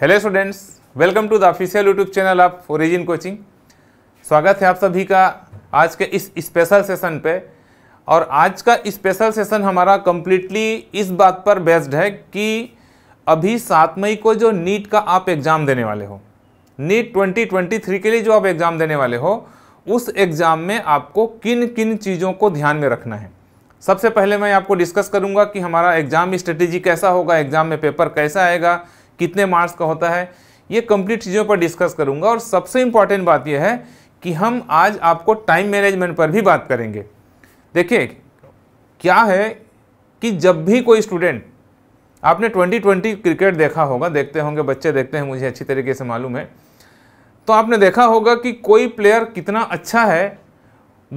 hello students welcome to the official YouTube channel of Origin coaching स्वागत है आप सभी का आज के इस स्पेशल सेशन पे और आज का स्पेशल सेशन हमारा कम्प्लीटली इस बात पर बेस्ड है कि अभी सात मई को जो नीट का आप एग्ज़ाम देने वाले हो नीट 2023 के लिए जो आप एग्ज़ाम देने वाले हो उस एग्ज़ाम में आपको किन किन चीज़ों को ध्यान में रखना है सबसे पहले मैं आपको डिस्कस करूँगा कि हमारा एग्ज़ाम स्ट्रेटेजी कैसा होगा एग्ज़ाम में पेपर कैसा आएगा कितने मार्क्स का होता है ये कंप्लीट चीज़ों पर डिस्कस करूँगा और सबसे इम्पॉर्टेंट बात यह है कि हम आज आपको टाइम मैनेजमेंट पर भी बात करेंगे देखिए क्या है कि जब भी कोई स्टूडेंट आपने 2020 क्रिकेट देखा होगा देखते होंगे बच्चे देखते हैं मुझे अच्छी तरीके से मालूम है तो आपने देखा होगा कि कोई प्लेयर कितना अच्छा है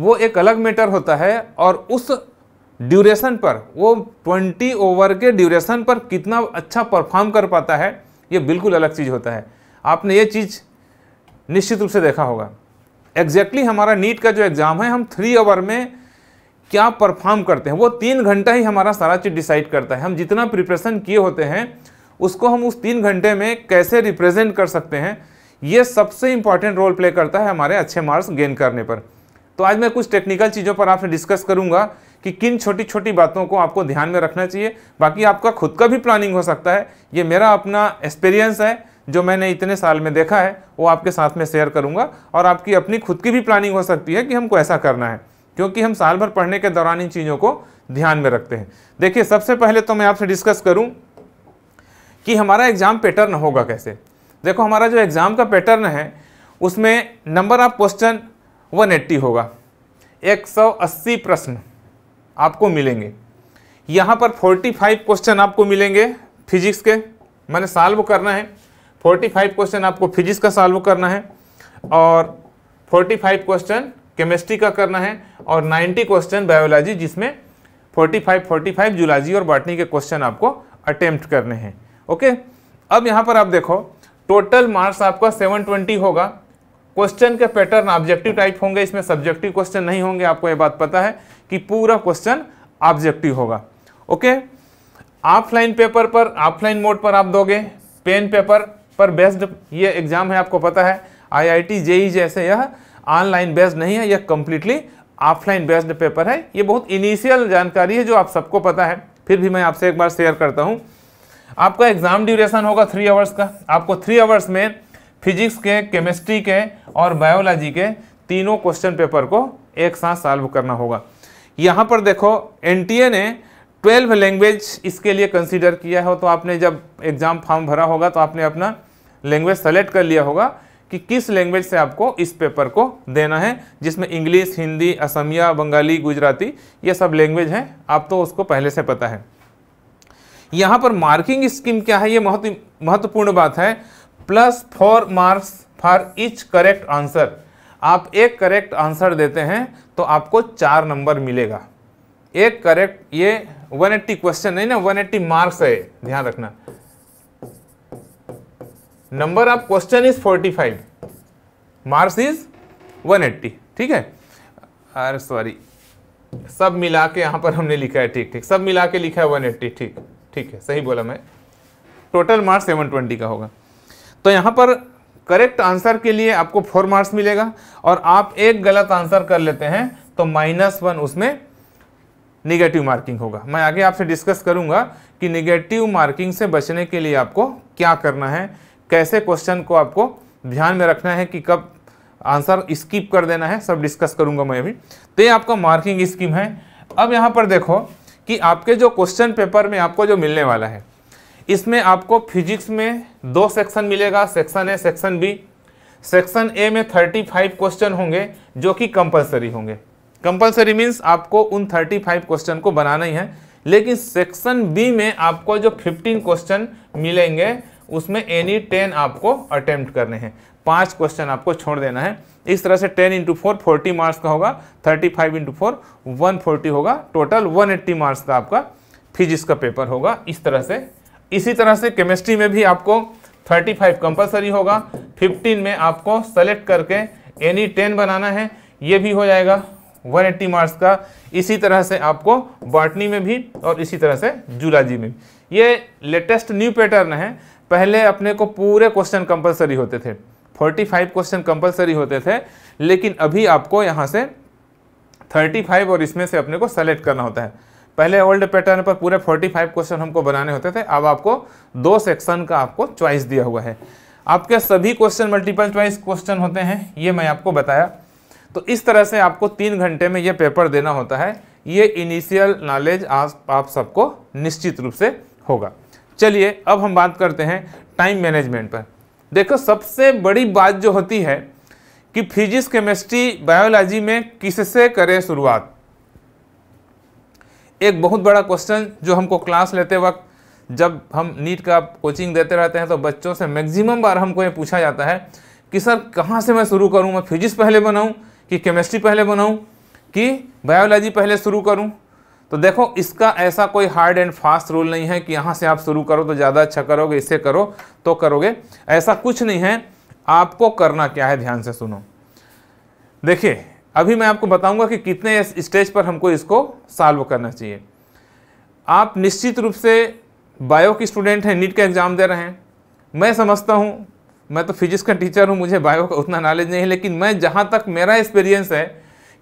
वो एक अलग मैटर होता है और उस ड्यूरेशन पर वो 20 ओवर के ड्यूरेशन पर कितना अच्छा परफॉर्म कर पाता है ये बिल्कुल अलग चीज़ होता है आपने ये चीज़ निश्चित रूप से देखा होगा एग्जैक्टली exactly हमारा नीट का जो एग्ज़ाम है हम थ्री ओवर में क्या परफॉर्म करते हैं वो तीन घंटा ही हमारा सारा चीज़ डिसाइड करता है हम जितना प्रिपरेशन किए होते हैं उसको हम उस तीन घंटे में कैसे रिप्रेजेंट कर सकते हैं ये सबसे इम्पॉर्टेंट रोल प्ले करता है हमारे अच्छे मार्क्स गेन करने पर तो आज मैं कुछ टेक्निकल चीज़ों पर आपसे डिस्कस करूंगा कि किन छोटी छोटी बातों को आपको ध्यान में रखना चाहिए बाकी आपका खुद का भी प्लानिंग हो सकता है ये मेरा अपना एक्सपीरियंस है जो मैंने इतने साल में देखा है वो आपके साथ में शेयर करूंगा और आपकी अपनी खुद की भी प्लानिंग हो सकती है कि हमको ऐसा करना है क्योंकि हम साल भर पढ़ने के दौरान इन चीज़ों को ध्यान में रखते हैं देखिए सबसे पहले तो मैं आपसे डिस्कस करूँ कि हमारा एग्ज़ाम पैटर्न होगा कैसे देखो हमारा जो एग्ज़ाम का पैटर्न है उसमें नंबर ऑफ क्वेश्चन 180 होगा 180 प्रश्न आपको मिलेंगे यहाँ पर 45 क्वेश्चन आपको मिलेंगे फिजिक्स के मैंने साल्व करना है 45 क्वेश्चन आपको फिजिक्स का साल्व करना है और 45 क्वेश्चन केमिस्ट्री का करना है और 90 क्वेश्चन बायोलॉजी जिसमें 45 45 जूलॉजी और बॉटनी के क्वेश्चन आपको अटेम्प्ट करने हैं ओके अब यहाँ पर आप देखो टोटल मार्क्स आपका 720 होगा क्वेश्चन के पैटर्न ऑब्जेक्टिव टाइप होंगे इसमें सब्जेक्टिव क्वेश्चन नहीं होंगे आपको यह बात पता है कि पूरा क्वेश्चन ऑब्जेक्टिव होगा ओके ऑफलाइन पेपर पर ऑफलाइन मोड पर आप दोगे पेन पेपर पर बेस्ड ये एग्जाम है आपको पता है आईआईटी जेई e जैसे यह ऑनलाइन बेस्ड नहीं है यह कंप्लीटली ऑफलाइन बेस्ड पेपर है ये बहुत इनिशियल जानकारी है जो आप सबको पता है फिर भी मैं आपसे एक बार शेयर करता हूँ आपका एग्ज़ाम ड्यूरेशन होगा थ्री आवर्स का आपको थ्री आवर्स में फिजिक्स के केमिस्ट्री के और बायोलॉजी के तीनों क्वेश्चन पेपर को एक साथ सॉल्व करना होगा यहाँ पर देखो एन ने ट्वेल्व लैंग्वेज इसके लिए कंसीडर किया हो तो आपने जब एग्ज़ाम फॉर्म भरा होगा तो आपने अपना लैंग्वेज सेलेक्ट कर लिया होगा कि किस लैंग्वेज से आपको इस पेपर को देना है जिसमें इंग्लिश हिंदी असमिया बंगाली गुजराती ये सब लैंग्वेज हैं आप तो उसको पहले से पता है यहाँ पर मार्किंग स्कीम क्या है ये बहुत महत्वपूर्ण बात है plus four marks for each correct answer आप एक करेक्ट आंसर देते हैं तो आपको चार नंबर मिलेगा एक करेक्ट ये 180 क्वेश्चन नहीं ना 180 मार्क्स है ध्यान रखना number of question is 45 marks is 180 ठीक है अरे सॉरी सब मिला के यहां पर हमने लिखा है ठीक ठीक सब मिला के लिखा है 180 ठीक ठीक है सही बोला मैं टोटल मार्क्स 720 का होगा तो यहां पर करेक्ट आंसर के लिए आपको फोर मार्क्स मिलेगा और आप एक गलत आंसर कर लेते हैं तो माइनस वन उसमें निगेटिव मार्किंग होगा मैं आगे आपसे डिस्कस करूंगा कि निगेटिव मार्किंग से बचने के लिए आपको क्या करना है कैसे क्वेश्चन को आपको ध्यान में रखना है कि कब आंसर स्किप कर देना है सब डिस्कस करूंगा मैं अभी तो ये आपका मार्किंग स्कीम है अब यहाँ पर देखो कि आपके जो क्वेश्चन पेपर में आपको जो मिलने वाला है इसमें आपको फिजिक्स में दो सेक्शन मिलेगा section A section B section A में 35 क्वेश्चन होंगे जो कि कंपलसरी होंगे कंपलसरी मीन्स आपको उन 35 क्वेश्चन को बनाना ही है लेकिन सेक्शन बी में आपको जो 15 क्वेश्चन मिलेंगे उसमें एनी 10 आपको अटेम्प्ट करने हैं पांच क्वेश्चन आपको छोड़ देना है इस तरह से 10 इंटू फोर फोर्टी मार्क्स का होगा 35 फाइव इंटू फोर वन होगा टोटल 180 मार्क्स का आपका फिजिक्स का पेपर होगा इस तरह से इसी तरह से केमिस्ट्री में भी आपको 35 कंपलसरी होगा 15 में आपको सेलेक्ट करके एनी 10 बनाना है ये भी हो जाएगा 180 मार्क्स का इसी तरह से आपको बॉटनी में भी और इसी तरह से जूलॉजी में भी ये लेटेस्ट न्यू पैटर्न है पहले अपने को पूरे क्वेश्चन कंपलसरी होते थे 45 क्वेश्चन कंपलसरी होते थे लेकिन अभी आपको यहाँ से 35 और इसमें से अपने को सेलेक्ट करना होता है पहले ओल्ड पैटर्न पर पूरे 45 क्वेश्चन हमको बनाने होते थे अब आपको दो सेक्शन का आपको चॉइस दिया हुआ है आपके सभी क्वेश्चन मल्टीपल चॉइस क्वेश्चन होते हैं ये मैं आपको बताया तो इस तरह से आपको तीन घंटे में ये पेपर देना होता है ये इनिशियल नॉलेज आज आप सबको निश्चित रूप से होगा चलिए अब हम बात करते हैं टाइम मैनेजमेंट पर देखो सबसे बड़ी बात जो होती है कि फिजिक्स केमिस्ट्री बायोलॉजी में किससे करें शुरुआत एक बहुत बड़ा क्वेश्चन जो हमको क्लास लेते वक्त जब हम नीट का कोचिंग देते रहते हैं तो बच्चों से मैक्सिमम बार हमको ये पूछा जाता है कि सर कहाँ से मैं शुरू करूँ मैं फिजिक्स पहले बनाऊँ कि केमिस्ट्री पहले बनाऊँ कि बायोलॉजी पहले शुरू करूँ तो देखो इसका ऐसा कोई हार्ड एंड फास्ट रूल नहीं है कि यहाँ से आप शुरू करो तो ज़्यादा अच्छा करोगे इसे करो तो करोगे ऐसा कुछ नहीं है आपको करना क्या है ध्यान से सुनो देखिए अभी मैं आपको बताऊंगा कि कितने स्टेज पर हमको इसको सॉल्व करना चाहिए आप निश्चित रूप से बायो के स्टूडेंट हैं नीट का एग्ज़ाम दे रहे हैं मैं समझता हूँ मैं तो फिजिक्स का टीचर हूँ मुझे बायो का उतना नॉलेज नहीं है लेकिन मैं जहाँ तक मेरा एक्सपीरियंस है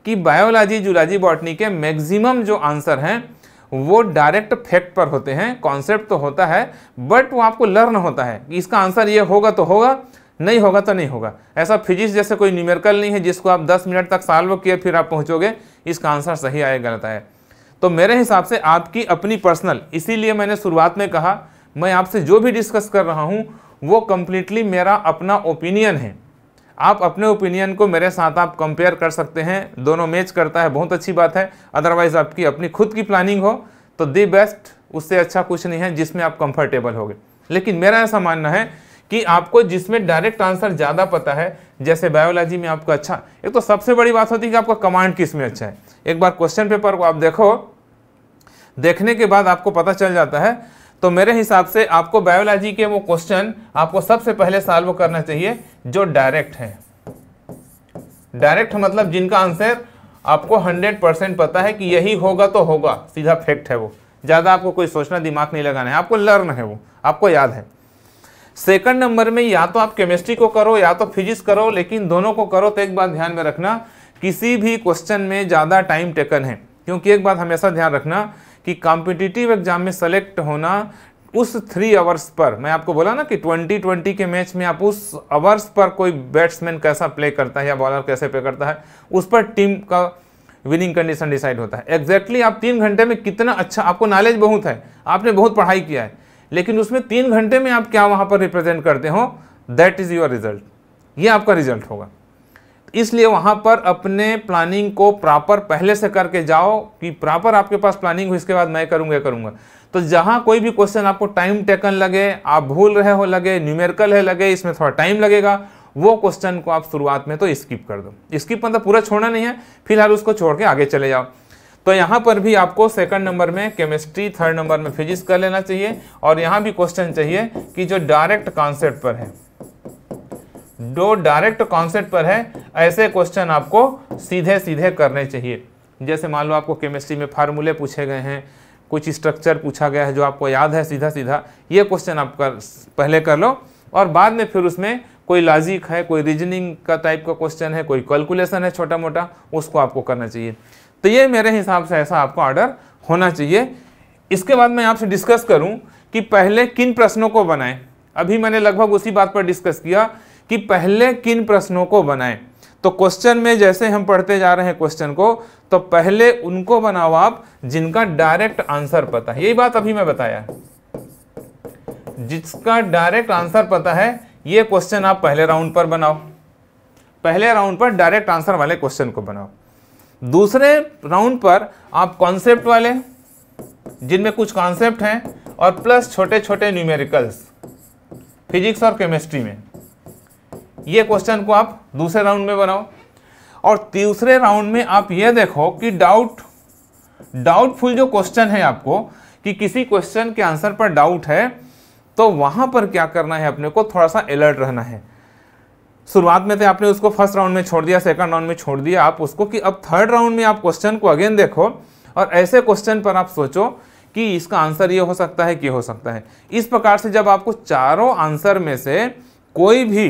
कि बायोलॉजी जूलॉजी बॉटनी के मैक्सिमम जो आंसर हैं वो डायरेक्ट फैक्ट पर होते हैं कॉन्सेप्ट तो होता है बट वो आपको लर्न होता है कि इसका आंसर ये होगा तो होगा नहीं होगा तो नहीं होगा ऐसा फिजिक्स जैसे कोई न्यूमेरिकल नहीं है जिसको आप 10 मिनट तक सॉल्व किए फिर आप पहुंचोगे इसका आंसर सही आया गलत आया तो मेरे हिसाब से आपकी अपनी पर्सनल इसीलिए मैंने शुरुआत में कहा मैं आपसे जो भी डिस्कस कर रहा हूँ वो कम्प्लीटली मेरा अपना ओपिनियन है आप अपने ओपिनियन को मेरे साथ आप कंपेयर कर सकते हैं दोनों मैच करता है बहुत अच्छी बात है अदरवाइज़ आपकी अपनी खुद की प्लानिंग हो तो दी बेस्ट उससे अच्छा कुछ नहीं है जिसमें आप कंफर्टेबल होगे लेकिन मेरा ऐसा मानना है कि आपको जिसमें डायरेक्ट आंसर ज़्यादा पता है जैसे बायोलॉजी में आपको अच्छा एक तो सबसे बड़ी बात होती है कि आपका कमांड किस में अच्छा है एक बार क्वेश्चन पेपर को आप देखो देखने के बाद आपको पता चल जाता है तो मेरे हिसाब से आपको बायोलॉजी के वो क्वेश्चन आपको सबसे पहले सॉल्व करना चाहिए जो डायरेक्ट है डायरेक्ट मतलब जिनका आंसर आपको 100 परसेंट पता है कि यही होगा तो होगा सीधा फैक्ट है वो ज़्यादा आपको कोई सोचना दिमाग नहीं लगाना है आपको लर्न है वो आपको याद है सेकंड नंबर में या तो आप केमिस्ट्री को करो या तो फिजिक्स करो लेकिन दोनों को करो तो एक बात ध्यान में रखना किसी भी क्वेश्चन में ज़्यादा टाइम टेकन है क्योंकि एक बात हमेशा ध्यान रखना कि कॉम्पिटिटिव एग्जाम में सेलेक्ट होना उस थ्री आवर्स पर मैं आपको बोला ना कि ट्वेंटी ट्वेंटी के मैच में आप उस आवर्स पर कोई बैट्समैन कैसा प्ले करता है या बॉलर कैसे प्ले करता है उस पर टीम का विनिंग कंडीशन डिसाइड होता है एग्जैक्टली exactly आप तीन घंटे में कितना अच्छा आपको नॉलेज बहुत है आपने बहुत पढ़ाई किया है लेकिन उसमें तीन घंटे में आप क्या वहां पर रिप्रेजेंट करते हो दैट इज़ योर रिजल्ट ये आपका रिजल्ट होगा इसलिए वहां पर अपने प्लानिंग को प्रॉपर पहले से करके जाओ कि प्रॉपर आपके पास प्लानिंग हो इसके बाद मैं करूंगा करूंगा तो जहां कोई भी क्वेश्चन आपको टाइम टेकन लगे आप भूल रहे हो लगे न्यूमेरिकल है लगे इसमें थोड़ा टाइम लगेगा वो क्वेश्चन को आप शुरुआत में तो स्किप कर दो स्किप मतलब पूरा छोड़ना नहीं है फिलहाल उसको छोड़ के आगे चले जाओ तो यहाँ पर भी आपको सेकंड नंबर में केमिस्ट्री थर्ड नंबर में फिजिक्स कर लेना चाहिए और यहाँ भी क्वेश्चन चाहिए कि जो डायरेक्ट कॉन्सेप्ट पर है जो डायरेक्ट कॉन्सेप्ट पर है ऐसे क्वेश्चन आपको सीधे सीधे करने चाहिए जैसे मान लो आपको केमिस्ट्री में फार्मूले पूछे गए हैं कुछ स्ट्रक्चर पूछा गया है जो आपको याद है सीधा सीधा ये क्वेश्चन आप कर पहले कर लो और बाद में फिर उसमें कोई लॉजिक है कोई रीजनिंग का टाइप का क्वेश्चन है कोई कैलकुलेशन है छोटा मोटा उसको आपको करना चाहिए तो ये मेरे हिसाब से ऐसा आपको ऑर्डर होना चाहिए इसके बाद मैं आपसे डिस्कस करूं कि पहले किन प्रश्नों को बनाएं अभी मैंने लगभग उसी बात पर डिस्कस किया कि पहले किन प्रश्नों को बनाएं तो क्वेश्चन में जैसे हम पढ़ते जा रहे हैं क्वेश्चन को तो पहले उनको बनाओ आप जिनका डायरेक्ट आंसर पता है यही बात अभी मैं बताया जिसका डायरेक्ट आंसर पता है ये क्वेश्चन आप पहले राउंड पर बनाओ पहले राउंड पर डायरेक्ट आंसर वाले क्वेश्चन को बनाओ दूसरे राउंड पर आप कॉन्सेप्ट वाले जिनमें कुछ कॉन्सेप्ट हैं और प्लस छोटे छोटे न्यूमेरिकल्स फिजिक्स और केमिस्ट्री में ये क्वेश्चन को आप दूसरे राउंड में बनाओ और तीसरे राउंड में आप ये देखो कि डाउट डाउटफुल जो क्वेश्चन है आपको कि किसी क्वेश्चन के आंसर पर डाउट है तो वहाँ पर क्या करना है अपने को थोड़ा सा अलर्ट रहना है शुरुआत में थे आपने उसको फर्स्ट राउंड में छोड़ दिया सेकंड राउंड में छोड़ दिया आप उसको कि अब थर्ड राउंड में आप क्वेश्चन को अगेन देखो और ऐसे क्वेश्चन पर आप सोचो कि इसका आंसर ये हो सकता है कि हो सकता है इस प्रकार से जब आपको चारों आंसर में से कोई भी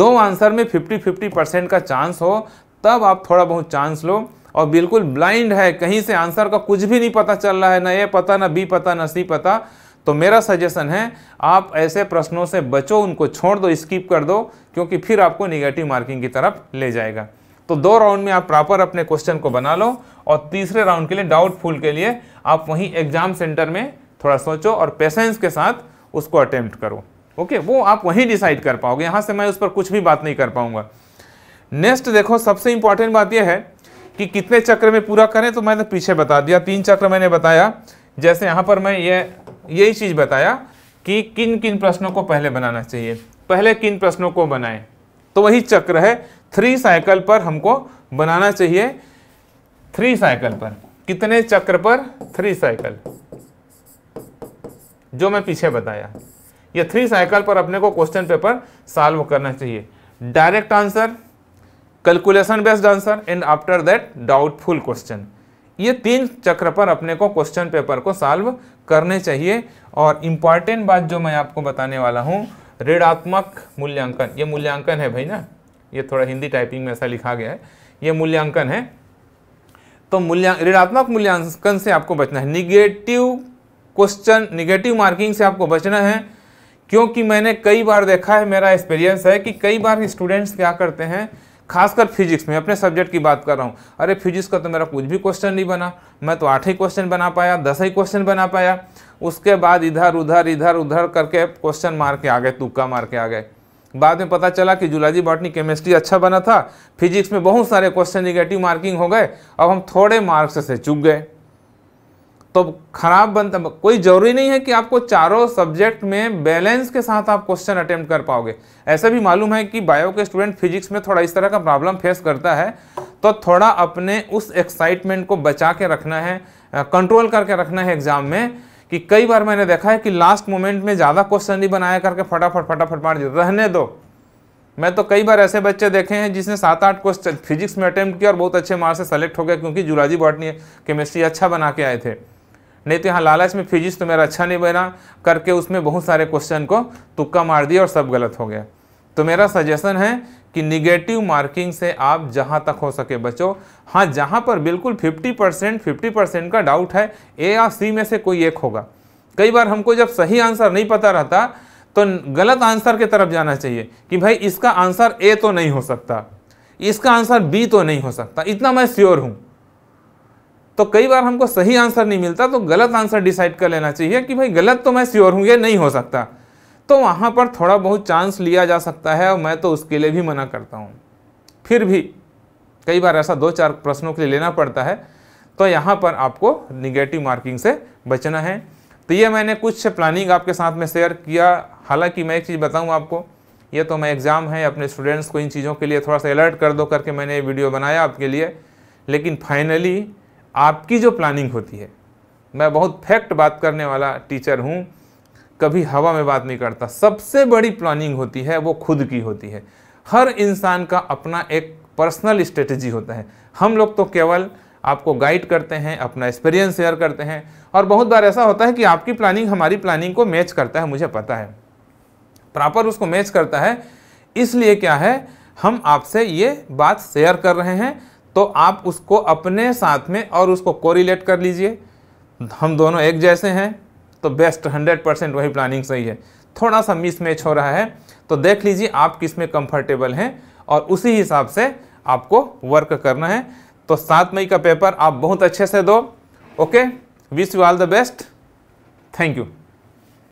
दो आंसर में फिफ्टी फिफ्टी परसेंट का चांस हो तब आप थोड़ा बहुत चांस लो और बिल्कुल ब्लाइंड है कहीं से आंसर का कुछ भी नहीं पता चल रहा है ना ए पता ना बी पता ना सी पता तो मेरा सजेशन है आप ऐसे प्रश्नों से बचो उनको छोड़ दो स्किप कर दो क्योंकि फिर आपको निगेटिव मार्किंग की तरफ ले जाएगा तो दो राउंड में आप प्रॉपर अपने क्वेश्चन को बना लो और तीसरे राउंड के लिए डाउटफुल के लिए आप वहीं एग्जाम सेंटर में थोड़ा सोचो और पेशेंस के साथ उसको अटेम्प्ट करो ओके वो आप वहीं डिसाइड कर पाओगे यहाँ से मैं उस पर कुछ भी बात नहीं कर पाऊंगा नेक्स्ट देखो सबसे इंपॉर्टेंट बात यह है कि कितने चक्र में पूरा करें तो मैंने पीछे बता दिया तीन चक्र मैंने बताया जैसे यहाँ पर मैं ये यही चीज़ बताया कि किन किन प्रश्नों को पहले बनाना चाहिए पहले किन प्रश्नों को बनाएं तो वही चक्र है थ्री साइकिल पर हमको बनाना चाहिए थ्री साइकिल पर कितने चक्र पर थ्री साइकिल जो मैं पीछे बताया ये थ्री साइकिल पर अपने को क्वेश्चन पेपर सॉल्व करना चाहिए direct answer calculation based answer and after that doubtful question ये तीन चक्र पर अपने को क्वेश्चन पेपर को सॉल्व करने चाहिए और इम्पॉर्टेंट बात जो मैं आपको बताने वाला हूँ ऋणात्मक मूल्यांकन ये मूल्यांकन है भाई ना ये थोड़ा हिंदी टाइपिंग में ऐसा लिखा गया है ये मूल्यांकन है तो मूल्यां ऋणात्मक मूल्यांकन से आपको बचना है निगेटिव क्वेश्चन निगेटिव मार्किंग से आपको बचना है क्योंकि मैंने कई बार देखा है मेरा एक्सपीरियंस है कि कई बार स्टूडेंट्स क्या करते हैं खासकर फिजिक्स में अपने सब्जेक्ट की बात कर रहा हूँ अरे फिजिक्स का तो मेरा कुछ भी क्वेश्चन नहीं बना मैं तो आठ ही क्वेश्चन बना पाया दस ही क्वेश्चन बना पाया उसके बाद इधर उधर इधर उधर करके क्वेश्चन मार के आ गए तुक्का मार के आ गए बाद में पता चला कि जुलाजी बॉटनी केमिस्ट्री अच्छा बना था फिजिक्स में बहुत सारे क्वेश्चन निगेटिव मार्किंग हो गए अब हम थोड़े मार्क्स से चुक गए तो खराब बनता कोई ज़रूरी नहीं है कि आपको चारों सब्जेक्ट में बैलेंस के साथ आप क्वेश्चन अटेम्प्ट कर पाओगे ऐसा भी मालूम है कि बायो के स्टूडेंट फिजिक्स में थोड़ा इस तरह का प्रॉब्लम फेस करता है तो थोड़ा अपने उस एक्साइटमेंट को बचा के रखना है कंट्रोल करके रखना है एग्ज़ाम में कि कई बार मैंने देखा है कि लास्ट मोमेंट में ज़्यादा क्वेश्चन नहीं बनाया करके फटाफट फटाफट मार रहने दो मैं तो कई बार ऐसे बच्चे देखे हैं जिसने सात आठ क्वेश्चन फिजिक्स में अटैम्प्ट किया और बहुत अच्छे मार्क्स से सेलेक्ट हो गया क्योंकि जुलाजी बॉटनी केमिस्ट्री अच्छा बना के आए थे नहीं तो यहाँ लालच में फिजिक्स तो मेरा अच्छा नहीं बना करके उसमें बहुत सारे क्वेश्चन को तुक्का मार दिया और सब गलत हो गया तो मेरा सजेशन है कि निगेटिव मार्किंग से आप जहाँ तक हो सके बचो हाँ जहाँ पर बिल्कुल 50 परसेंट फिफ्टी परसेंट का डाउट है ए या सी में से कोई एक होगा कई बार हमको जब सही आंसर नहीं पता रहता तो गलत आंसर के तरफ जाना चाहिए कि भाई इसका आंसर ए तो नहीं हो सकता इसका आंसर बी तो नहीं हो सकता इतना मैं श्योर हूँ तो कई बार हमको सही आंसर नहीं मिलता तो गलत आंसर डिसाइड कर लेना चाहिए कि भाई गलत तो मैं श्योर हूँ ये नहीं हो सकता तो वहाँ पर थोड़ा बहुत चांस लिया जा सकता है और मैं तो उसके लिए भी मना करता हूँ फिर भी कई बार ऐसा दो चार प्रश्नों के लिए लेना पड़ता है तो यहाँ पर आपको निगेटिव मार्किंग से बचना है तो ये मैंने कुछ प्लानिंग आपके साथ में शेयर किया हालांकि मैं एक चीज़ बताऊँ आपको ये तो मैं एग्ज़ाम है अपने स्टूडेंट्स को इन चीज़ों के लिए थोड़ा सा अलर्ट कर दो करके मैंने ये वीडियो बनाया आपके लिए लेकिन फाइनली आपकी जो प्लानिंग होती है मैं बहुत फैक्ट बात करने वाला टीचर हूँ कभी हवा में बात नहीं करता सबसे बड़ी प्लानिंग होती है वो खुद की होती है हर इंसान का अपना एक पर्सनल स्ट्रेटजी होता है हम लोग तो केवल आपको गाइड करते हैं अपना एक्सपीरियंस शेयर करते हैं और बहुत बार ऐसा होता है कि आपकी प्लानिंग हमारी प्लानिंग को मैच करता है मुझे पता है प्रॉपर उसको मैच करता है इसलिए क्या है हम आपसे ये बात शेयर कर रहे हैं तो आप उसको अपने साथ में और उसको कोरिलेट कर लीजिए हम दोनों एक जैसे हैं तो बेस्ट हंड्रेड परसेंट वही प्लानिंग सही है थोड़ा सा मिसमैच हो रहा है तो देख लीजिए आप किस में कंफर्टेबल हैं और उसी हिसाब से आपको वर्क करना है तो सात मई का पेपर आप बहुत अच्छे से दो okay wish you all the best thank you